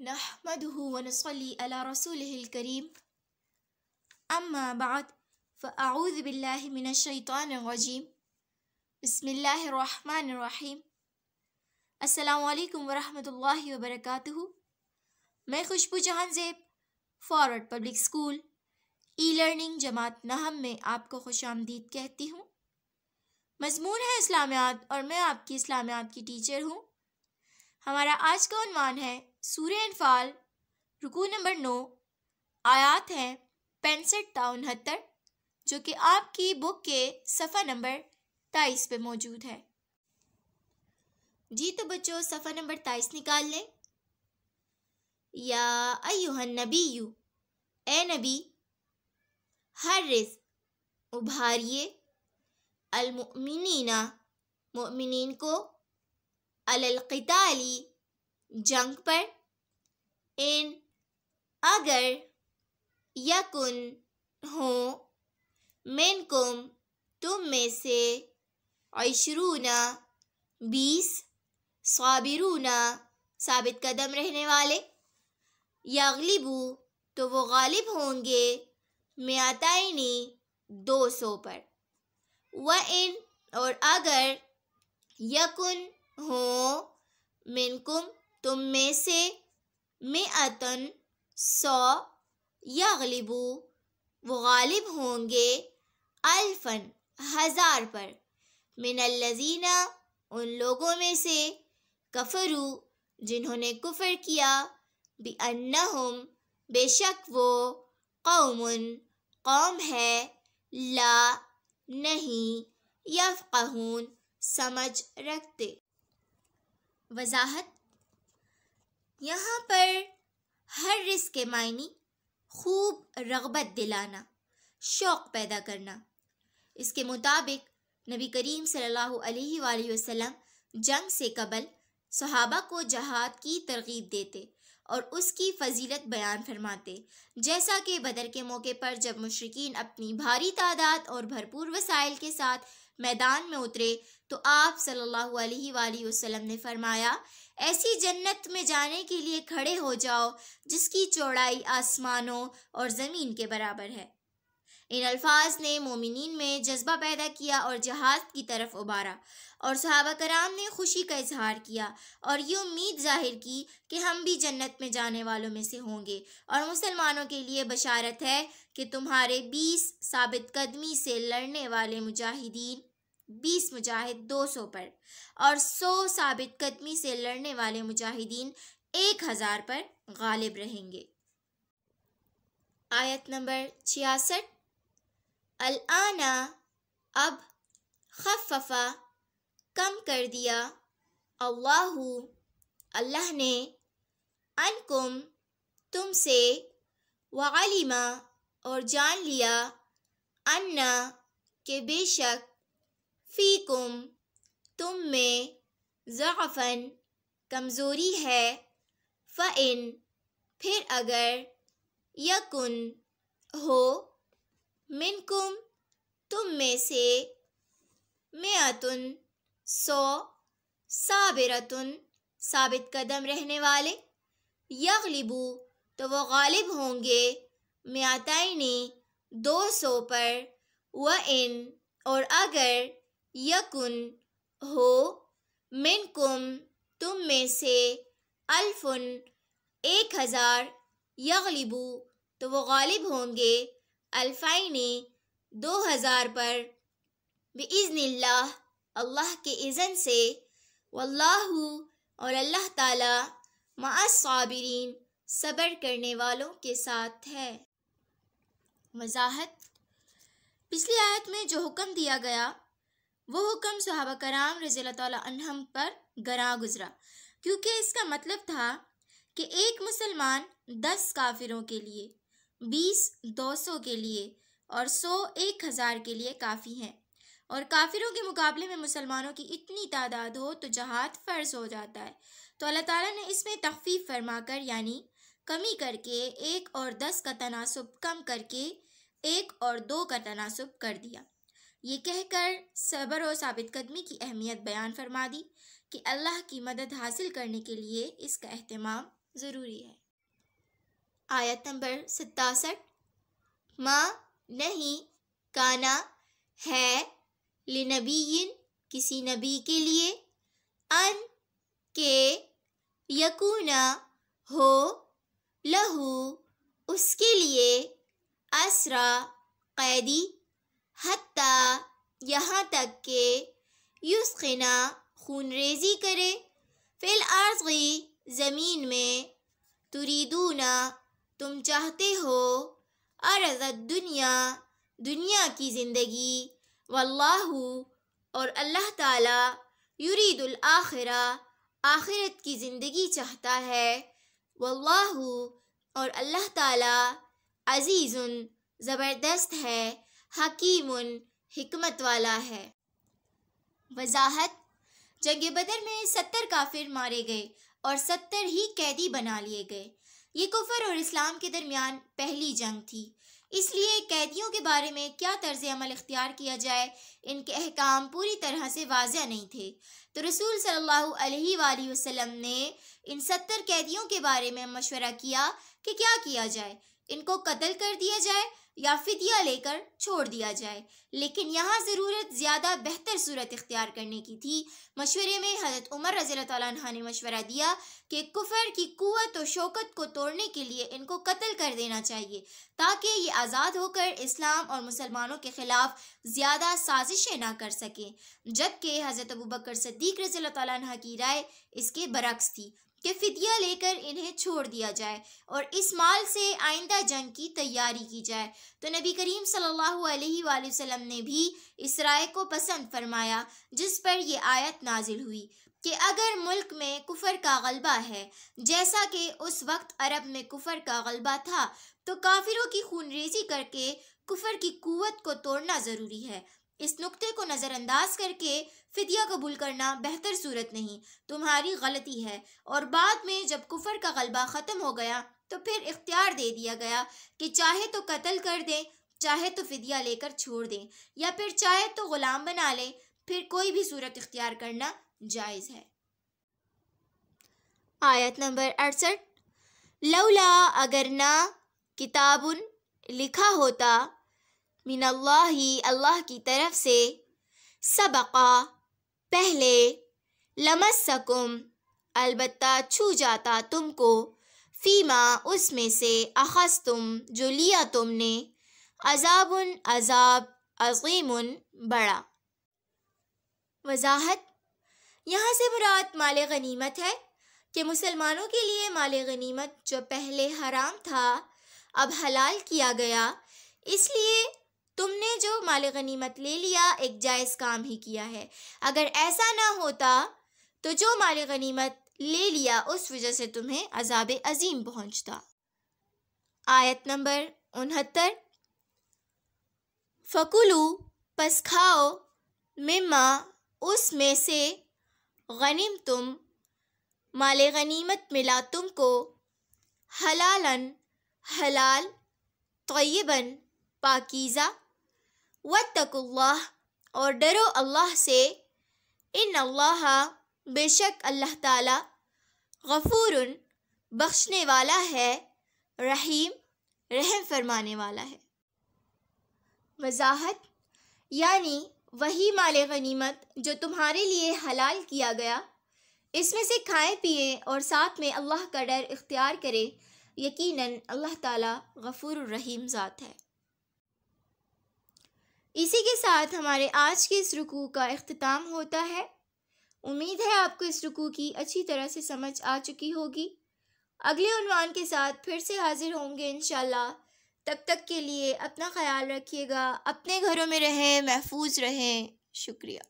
من الشيطان الرجيم بسم الله الرحمن الرحيم السلام عليكم अल्लाम الله وبركاته मैं Khushboo Jahanzeb forward public school e learning जमात नहम में आपको खुश आमदीद कहती हूँ मजमून है इस्लामियात और मैं आपकी इस्लामियात की टीचर हूँ हमारा आज का अनुमान है सूर्य इनफाल रुकू नंबर नौ आयात है पैंसठ ता उनहत्तर जो कि आपकी बुक के सफ़ा नंबर तेईस पे मौजूद है जी तो बच्चों सफ़ा नंबर तेईस निकाल लें या अयुहन नबी यू ए नबी हर रिज उभारिए अलमिनना मोमिन को अलकताली जंग पर इन अगर यकुन हो मिनकुम तुम में से ऐशरूना बीस साबिरूना साबित कदम रहने वाले यागलिबू तो वो गालिब होंगे म्याताइनी दो सौ पर व इन और अगर यकुन हों मिनकुम तुम में से मे अतन सौ या गलिबू वो गालिब होंगे अल्फन हज़ार पर मिनल्लजीना उन लोगों में से कफरू जिन्होंने कुफर किया बी अन्नहुम बेशक वो कौमन कौम है ला नहीं यफ़ून समझ रखते वजाहत यहाँ पर हर रिस के मायने खूब रगबत दिलाना शौक़ पैदा करना इसके मुताबिक नबी करीम सल्लल्लाहु अलैहि वसल्लम जंग से कबल सहाबा को जहाद की तरगीब देते और उसकी फजीलत बयान फरमाते जैसा कि बदर के मौके पर जब मशरकिन अपनी भारी तादाद और भरपूर वसाइल के साथ मैदान में उतरे तो आप सल्लल्लाहु अलैहि वसल्लम ने फरमाया ऐसी जन्नत में जाने के लिए खड़े हो जाओ जिसकी चौड़ाई आसमानों और ज़मीन के बराबर है इन अल्फाज ने मोमिन में जज्बा पैदा किया और जहाज की तरफ उबारा और सहाबा कराम ने खुशी का इजहार किया और ये उम्मीद जाहिर की कि हम भी जन्नत में जाने वालों में से होंगे और मुसलमानों के लिए बशारत है कि तुम्हारे बीस साबित कदमी से लड़ने वाले मुजाहिदीन बीस मुजाहिद दो सौ पर और सौ साबित कदमी से लड़ने वाले मुजाहिदीन एक हज़ार पर गालिब रहेंगे आयत नंबर छियासठ अलआना अब खफफा कम कर दिया अल्लाह अल्लाह ने अनकुम तुमसे वालिमा और जान लिया अन्ना के बेशक फ़ीकुम तुम में ज़ाफ़न कमज़ोरी है फ़इन फिर अगर यकुन हो मिनकुम तुम में से मेअतुन सो साबिरतुन साबित कदम रहने वाले यगलिबू तो वो गालिब होंगे म्याताइनी दो सौ पर व इन और अगर यकुन हो मिनकुम तुम में से अल्फुन एक हज़ार यगलिबू तो वो गालिब होंगे अल्फ़ाइनी दो हज़ार पर बज़निल्ला अल्लाह के इज़न से वल्लाहु और अल्लाह ताला मासाबरीन सब्र करने वालों के साथ है वजाहत पिछली आयत में जो हुक्म दिया गया वो हुक्म सहाबा कराम रज़ी अनहम पर गरा गुजरा क्योंकि इसका मतलब था कि एक मुसलमान दस काफिरों के लिए बीस दो सौ के लिए और सौ एक हज़ार के लिए काफ़ी हैं और काफिरों के मुकाबले में मुसलमानों की इतनी तादाद हो तो जहाद फ़र्ज हो जाता है तो अल्लाह ताला ने इसमें तखफीफ कर यानि कमी करके एक और दस का तनासब कम करके एक और दो का तनासब कर दिया ये कहकर सबर और साबित कदमी की अहमियत बयान फरमा दी कि अल्लाह की मदद हासिल करने के लिए इसका अहतमाम ज़रूरी है आयत नंबर सतासठ माँ नहीं काना है लिनबीन किसी नबी के लिए अन के यकूना हो लहू उसके लिए असरा कैदी हत्ता यहाँ तक के युस्ना ख़ून रेजी करे फिल आर्जी ज़मीन में तुरीदूना तुम चाहते हो अरज दुनिया दुनिया की ज़िंदगी वल्लाहु और अल्लाह ताला युरीदुल आखिरा आखिरत की ज़िंदगी चाहता है वल्लाहु और अल्लाह ताला अज़ीज़ुन ज़बरदस्त है हकीम हिकमत वाला है वजाहत जंग बदर में सत्तर काफिर मारे गए और सत्तर ही कैदी बना लिए गए ये कुफर और इस्लाम के दरमियान पहली जंग थी इसलिए कैदियों के बारे में क्या तर्ज अमल इख्तियार किया जाए इनके अहकाम पूरी तरह से वाजह नहीं थे तो रसूल सल्ला वसम ने इन सत्तर कैदियों के बारे में मशवरा किया कि क्या किया जाए इनको कत्ल कर दिया जाए या फितिया लेकर छोड़ दिया जाए लेकिन यहाँ ज़रूरत ज़्यादा बेहतर सूरत इख्तियार करने की थी मशवरे में हज़रत उमर रज़ी तह ने मशवरा दिया कि कुफर की क़वत और शौकत को तोड़ने के लिए इनको कत्ल कर देना चाहिए ताकि ये आज़ाद होकर इस्लाम और मुसलमानों के ख़िलाफ़ ज़्यादा साजिशें ना कर सकें जबकि हज़रत अबू बकर सद्दीक रज़ी तह की राय इसके बरक्स थी कि फितिया लेकर इन्हें छोड़ दिया जाए और इस माल से आइंदा जंग की तैयारी की जाए तो नबी करीम सल्लल्लाहु अलैहि वसल्लम ने भी इस राय को पसंद फरमाया जिस पर यह आयत नाजिल हुई कि अगर मुल्क में कुफर का गलबा है जैसा कि उस वक्त अरब में कुफर का गलबा था तो काफिरों की खूनरेजी करके कुफर की कुवत को तोड़ना ज़रूरी है इस नुक्ते को नज़रअंदाज करके फ़दिया कबूल करना बेहतर सूरत नहीं तुम्हारी गलती है और बाद में जब कुफर का गलबा ख़त्म हो गया तो फिर इख्तियार दे दिया गया कि चाहे तो कत्ल कर दें चाहे तो फिदिया लेकर छोड़ दें या फिर चाहे तो ग़ुलाम बना लें फिर कोई भी सूरत इख्तियार करना जायज़ है आयत नंबर अड़सठ लौला अगर ना किताबुन लिखा होता मिनल्लाही अल्लाह की तरफ से सबका पहले लमस सकुम अलबत्ता छू जाता तुमको फीमा उसमें से अखस तुम जो लिया तुमने अजाबन अजाब अजीम बड़ा वजाहत यहाँ से मुराद माल गनीमत है कि मुसलमानों के लिए माल गनीमत जो पहले हराम था अब हलाल किया गया इसलिए तुमने जो माल गनीमत ले लिया एक जायज़ काम ही किया है अगर ऐसा ना होता तो जो माल गनीमत ले लिया उस वजह से तुम्हें अजाब अजीम पहुँचता आयत नंबर उनहत्तर फ़कुलू पस खाओ मिम्मा में से गनीम तुम माल गनीमत मिला तुमको हलालन हलाल तयबन पाकीज़ा वतकुल्लाह और डरो अल्लाह से इन अल्लाह बेशक अल्लाह ताला गफूर बख्शने वाला है रहीम रहम फरमाने वाला है वजाहत यानी वही माल गनीमत जो तुम्हारे लिए हलाल किया गया इसमें से खाएं पिए और साथ में अल्लाह का डर इख्तियार करें यकीनन अल्लाह ताला गफूर रहीम ज़ात है इसी के साथ हमारे आज के इस रुकू का अख्ताम होता है उम्मीद है आपको इस रुकू की अच्छी तरह से समझ आ चुकी होगी अगले उनवान के साथ फिर से हाजिर होंगे इन तब तक के लिए अपना ख्याल रखिएगा अपने घरों में रहें महफूज रहें शुक्रिया